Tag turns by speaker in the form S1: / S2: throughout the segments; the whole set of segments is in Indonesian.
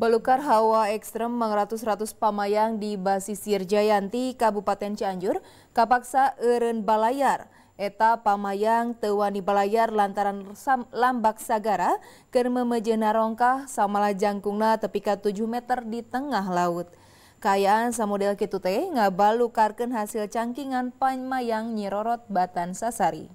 S1: Belukar hawa ekstrem mengratus-ratus pamayang di Basisir Jayanti, Kabupaten Cianjur, kapaksa Eren Balayar. Eta pamayang tewani balayar lantaran lambak sagara kerme mejena rongkah samalah jangkungna tepika 7 meter di tengah laut. Kayaan samodel kitu teh ngabalukarkeun hasil cangkingan pamayang nyirorot batan sasari.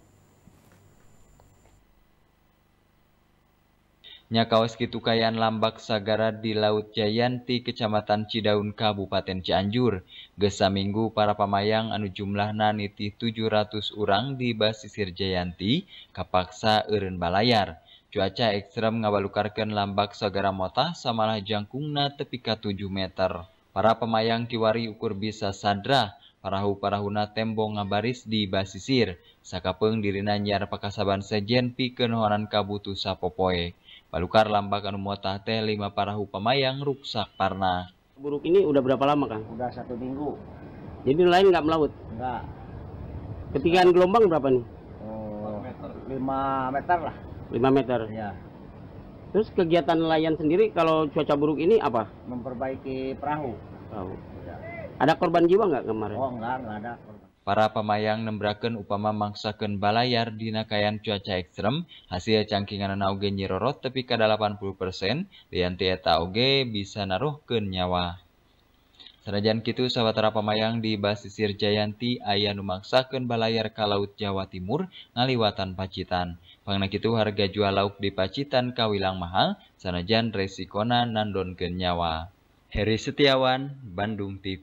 S2: punyanya kaweski tukkaian lambak sagara di lautut Jayanti Kecamatan Cidaun Kabupaten Canjur gea minggu para pemayang anu jumlah nanitih tujuh ratus urang di Basisir Jayanti kapaksa n balayar cuaca ekstrem ngaballukken lambak sagara motah samalahjangkunungna tepika tujuh meter para pemayang kiwari ukur bisa sadra parahu parahuna tembong ngabaris di Basisir Sakapung diri nanyiar pakasaaban sejenpi kenhornan kautu sapopoe Palukar lambak anu muatah teh lima parahu pamayang rusak parna.
S3: Buruk ini udah berapa lama kan? Udah satu minggu. Jadi nelayan nggak melaut? Nggak. Ketinggian gelombang berapa nih? Oh, lima meter lah. Lima meter. Ya. Terus kegiatan nelayan sendiri kalau cuaca buruk ini apa? Memperbaiki perahu. Perahu. Ya. Ada korban jiwa nggak kemarin? Oh nggak, nggak ada.
S2: Para pemayang nembraken upama mangsaken balayar dina kayan cuaca ekstrem, hasil cangkingan auge nyirorot tepi ka 80%, lianti eta oge bisa naruhkeun nyawa. Sanajan kitu sawatara pamayang di basisir Jayanti aya nu mangsakeun balayar ka laut Jawa Timur ngaliwatan Pacitan. Pangna kitu harga jual lauk di Pacitan kawilang mahal, sanajan resikona nandonkeun nyawa. Heri Setiawan, Bandung TV.